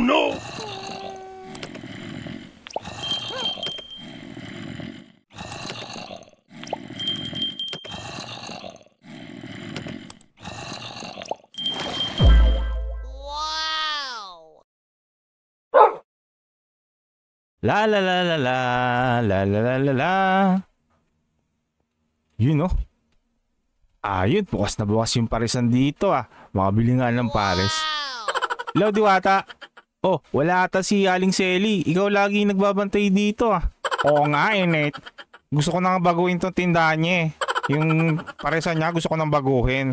no! La la la la la la la la la la Yun oh Ayun, ah, bukas na bukas yung parisan dito ah Makabili nga ng pares wow! Hello Diwata Oh, wala ata si Aling Selly. Ikaw lagi nagbabantay dito ah. Oo nga eh, net. Gusto ko nang baguhin tong tindahan niya eh. Yung paresa niya gusto ko nang baguhin.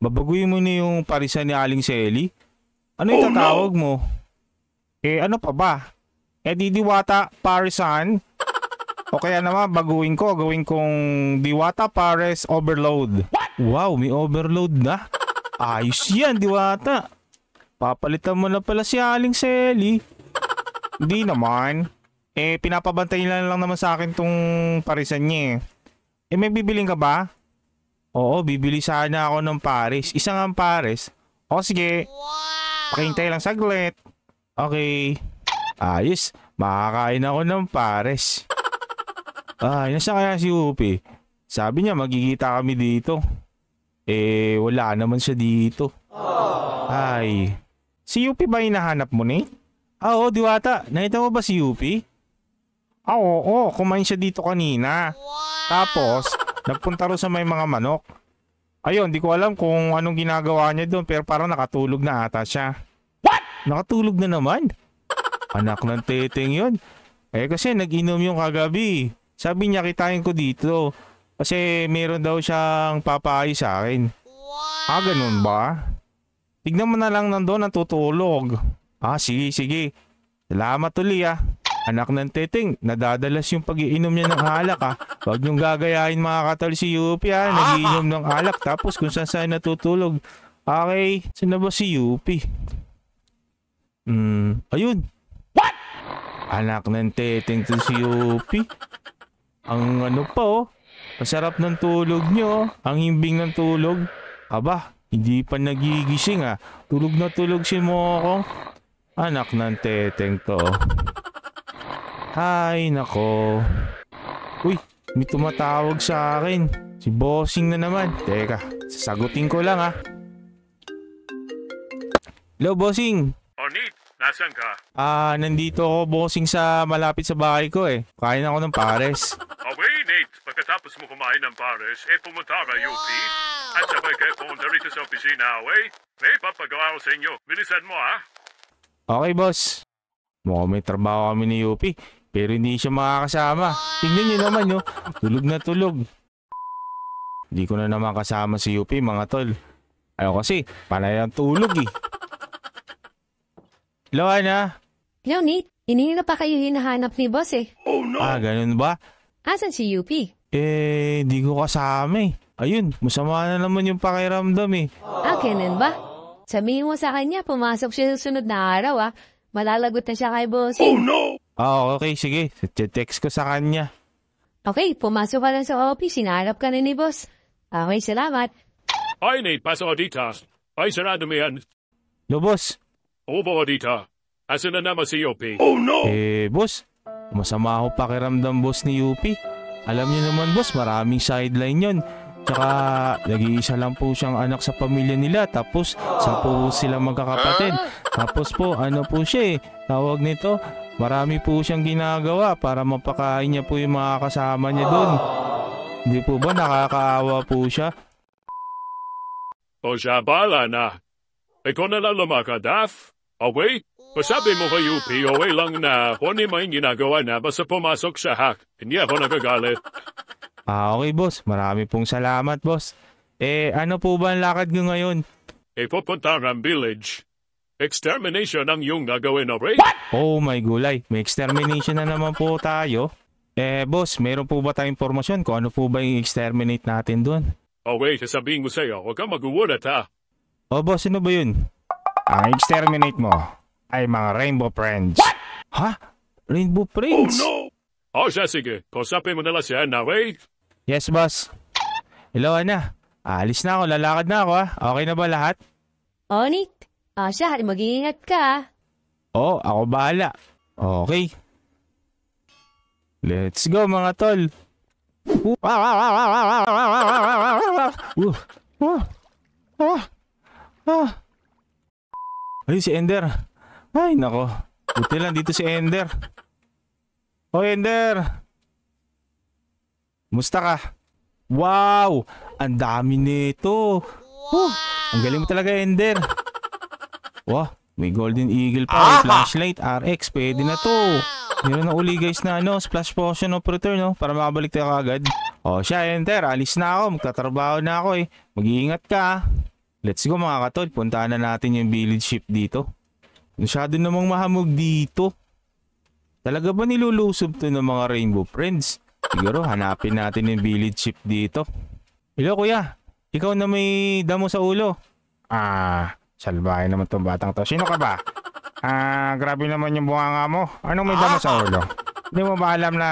Babaguhin mo na yung parisa ni Aling Selly? Ano yung oh, tatawag no. mo? Eh ano pa ba? Eh di diwata parisan? O kaya naman baguhin ko, gawin kong diwata pares overload. What? Wow, may overload na. Ayos yan, diwata. Papalitan mo na pala si Aling Selly. Hindi naman. Eh, pinapabantay lang lang naman sa akin tong parisan niya eh. Eh, may bibiling ka ba? Oo, bibili sana ako ng pares. Isang ang pares. O sige. Wow. Pakintay lang saglit. Okay. Ayos. Makakain ako ng pares. Ay, nasa kaya si Upi? Sabi niya magkikita kami dito. Eh, wala naman siya dito. Aww. Ay, Si UP ba hinahanap mo ni? Ah, oo, Diwata. Nakita mo ba si UP? Ah, oo, Kumain siya dito kanina. Wow. Tapos, nagpunta ro sa may mga manok. Ayun, di ko alam kung anong ginagawa niya doon pero parang nakatulog na ata siya. What? Nakatulog na naman? Anak ng teteng yon. Eh kasi nag-inom yung kagabi. Sabi niya kitain ko dito. Kasi meron daw siyang papaay sa akin. Wow. Ah, ganun ba? Tignan mo na lang nandoon ang tutulog. Ah, sige, sige. Salamat uli ah. Anak ng teting, nadadalas yung pag-iinom niya ng alak ah. Huwag niyong gagayahin mga katal si Yupi ah. Nagiinom ng alak tapos kung saan saan natutulog. Okay, saan na ba si Yupi? Hmm, ayun. What? Anak ng teting to si Yupi. Ang ano pa oh. Masarap ng tulog niyo. Oh. Ang himbing ng tulog. Aba, hindi pa nagigising ah. Tulog na tulog si mo Anak ng teteng to. Hay nako. Uy, may tumatawag sa akin. Si bossing na naman. Teka, sasagutin ko lang ah. Hello, bossing. Onit, nasan ka? Ah, nandito ako bossing sa malapit sa bahay ko eh. Kain ako ng pares. Away, Nate. Pagkatapos mo kumain ng pares, eh pumunta ka, UP. At sabay kayo pumunta rito sa opisina, okay? May papagawa ko sa inyo. Bilisan mo, ha? Ah. Okay, boss. Mukhang may trabaho kami ni Yupi, pero hindi siya makakasama. Tingnan niyo naman, yo. Oh. Tulog na tulog. Hindi ko na naman kasama si Yupi, mga tol. Ayaw kasi, panay ang tulog, eh. Hello, Ana. Hello, Nate. Hindi na pa kayo hinahanap ni boss, eh. Oh, no! Ah, ganun ba? Asan si Yupi? Eh, di ko kasama eh. Ayun, masama na naman yung pakiramdam eh. Ah, ganun ba? Sabihin mo sa kanya, pumasok siya sa susunod na araw ah. Malalagot na siya kay boss. Oh no! Ah, okay, sige. Text ko sa kanya. Okay, pumasok ka lang sa office. Sinarap ka na ni boss. Okay, salamat. Ay, Nate, pasok dito. Ah. Ay, sarado mo yan. No, boss. Obo dito. Asan na naman si Yupi? Oh no! Eh, boss. Masama ako pakiramdam boss ni Yupi. Alam niyo naman boss, maraming sideline yon. Tsaka nag-iisa lang po siyang anak sa pamilya nila tapos sa po sila magkakapatid. Tapos po ano po siya eh, tawag nito, marami po siyang ginagawa para mapakain niya po yung mga kasama niya doon. Hindi po ba nakakaawa po siya? O siya bala na. Ikaw na lang lumakadaf. Away? Pasabi mo kay UP, okay lang na honi may ginagawa na basta pumasok sa hack. Hindi ako nagagalit. Ah, okay boss. Marami pong salamat boss. Eh, ano po ba ang lakad nyo ngayon? Eh, pupunta ang village. Extermination ang yung gagawin, okay? What? Oh my gulay, may extermination na naman po tayo. Eh, boss, meron po ba tayong impormasyon kung ano po ba yung exterminate natin doon? Okay, sasabihin ko sa'yo, huwag kang mag-uwala ta. Oh boss, ano ba yun? Ang exterminate mo ay mga Rainbow Friends. What? Ha? Rainbow Friends? Oh no! O oh, siya, sige. Kusapin mo nila siya na, wait. Yes, boss. Hello, Ana. Aalis na ako. Lalakad na ako, ha? Okay na ba lahat? Onit. O siya, mag-iingat ka. Oo, oh, ako bahala. Okay. Let's go, mga tol. Uh, Ay, si Ender. Ay, nako. Buti lang dito si Ender. O, oh, Ender. Musta ka? Wow! Ang dami nito. Wow! Oh, ang galing mo talaga, Ender. Wow, may golden eagle pa, ah! flashlight, RX, pwede na to. Meron na uli guys na ano, splash potion of return no, para makabalik tayo agad. O oh, siya, Ender, alis na ako, magtatrabaho na ako eh. Mag-iingat ka. Let's go mga katol, puntahan na natin yung village ship dito. Masyado namang mahamog dito. Talaga ba nilulusob to ng mga Rainbow Friends? Siguro hanapin natin yung village ship dito. Hello kuya, ikaw na may damo sa ulo. Ah, salbahe naman tong batang to. Sino ka ba? Ah, grabe naman yung bunganga mo. Anong may damo sa ulo? Hindi mo ba alam na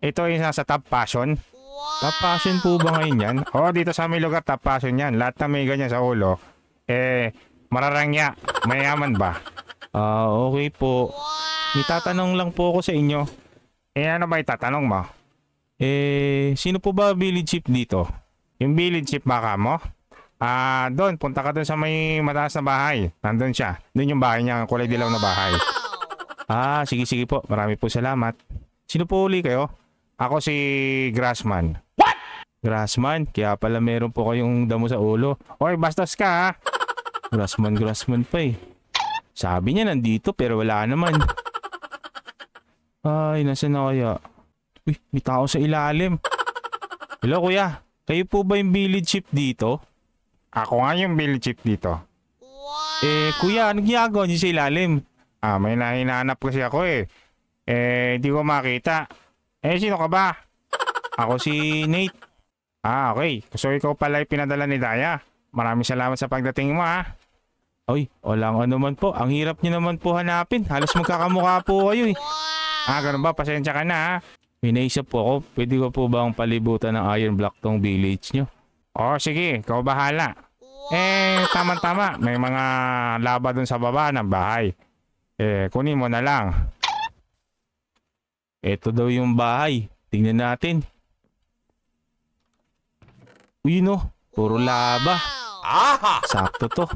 ito yung nasa top passion? Top passion po ba ngayon yan? Oo, oh, dito sa aming lugar top passion yan. Lahat na may ganyan sa ulo. Eh, Mararangya, mayaman ba? Ah, uh, okay po. May tatanong lang po ako sa inyo. Eh, ano ba itatanong mo? Eh, sino po ba village chief dito? Yung village chief baka mo? Ah, doon, punta ka doon sa may mataas na bahay. Nandun siya. Doon yung bahay niya, kulay dilaw na bahay. Ah, sige sige po. Marami po salamat. Sino po uli kayo? Ako si Grassman. What? Grassman, kaya pala meron po kayong damo sa ulo. Oy, bastos ka ha. Grassman, Grassman pa eh. Sabi niya nandito pero wala naman. Ay, nasa na kaya? Uy, may tao sa ilalim. Hello kuya, kayo po ba yung village chief dito? Ako nga yung village chief dito. Wow. Eh kuya, anong ginagawa niyo sa ilalim? Ah, may hinahanap kasi ako eh. Eh, hindi ko makita. Eh, sino ka ba? Ako si Nate. Ah, okay. So ikaw pala yung pinadala ni Daya. Maraming salamat sa pagdating mo ah. Oy, walang ano man po. Ang hirap niyo naman po hanapin. Halos magkakamukha po kayo eh. Ah, ganun ba? Pasensya ka na ha. Ah. May naisip po ako. Pwede ko po bang palibutan ng iron block tong village nyo? Oh, sige. Ikaw bahala. Eh, tama-tama. May mga laba dun sa baba ng bahay. Eh, kunin mo na lang. Ito daw yung bahay. Tingnan natin. Uy, no. Puro laba. Aha! Sakto to.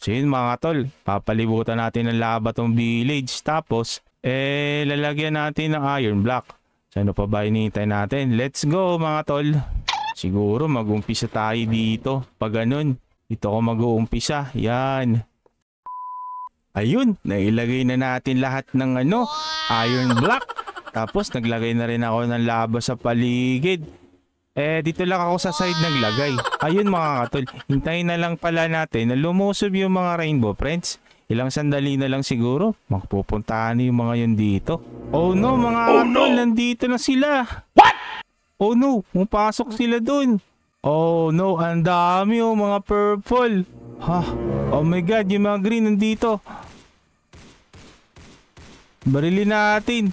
So yun mga tol, papalibutan natin ng lava tong village tapos eh lalagyan natin ng iron block. So ano pa ba hinihintay natin? Let's go mga tol. Siguro mag-umpisa tayo dito. Pag ganun, dito ko mag-uumpisa. Yan. Ayun, nailagay na natin lahat ng ano, iron block. Tapos naglagay na rin ako ng lava sa paligid. Eh, dito lang ako sa side ng lagay. Ayun mga katol, hintayin na lang pala natin na lumusob yung mga rainbow friends. Ilang sandali na lang siguro, magpupuntahan na yung mga yun dito. Oh no mga oh, katol, no. nandito na sila. What? Oh no, pumapasok sila dun. Oh no, ang dami oh mga purple. Ha? Oh my god, yung mga green nandito. Barili natin.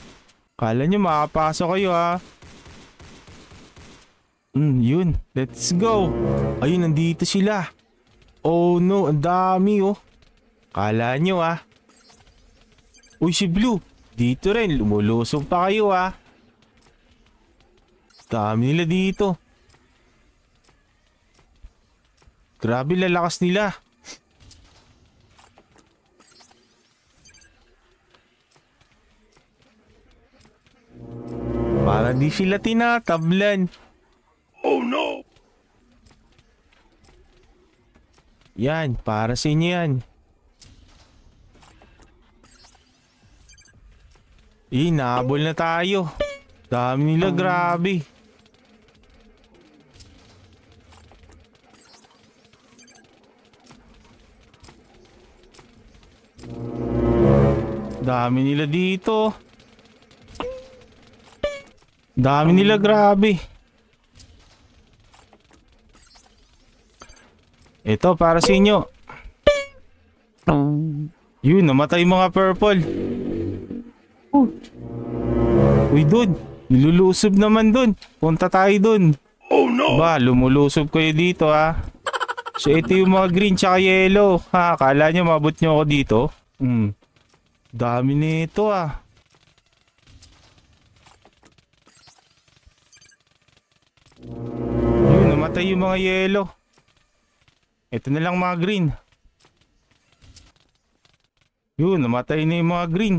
Kala nyo makapasok kayo ha. Mm, yun. Let's go. Ayun, nandito sila. Oh no, ang dami oh. Kala nyo ah. Uy, si Blue. Dito rin, lumulusong pa kayo ah. Dami nila dito. Grabe lalakas nila. Para di sila tinatablan. Oh no! Yan, para sa inyo yan. Inabol na tayo. Dami nila, grabe. Dami nila dito. Dami nila, grabe. Ito, para sa inyo. Yun, namatay mga purple. Oh. Uy, dude. Nilulusob naman dun. Punta tayo dun. Oh no! Ba, lumulusob kayo dito ha. So ito yung mga green tsaka yellow. Ha, akala nyo mabot nyo ako dito? Hmm. Dami nito ah. Yun, namatay yung mga yellow. Ito na lang mga green. Yun, namatay na yung mga green.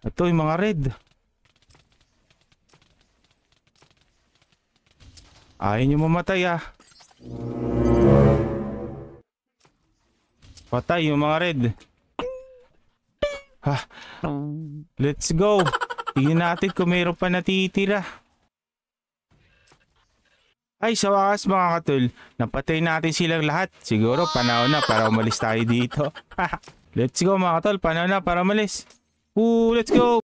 Ito yung mga red. Ayaw nyo mamatay ah. Patay yung mga red. Ha. Let's go. Tingnan natin kung mayroon pa natitira. Ay, sa wakas mga katul, napatay natin silang lahat. Siguro panahon na para umalis tayo dito. let's go mga katul, panahon na para umalis. Ooh, let's go!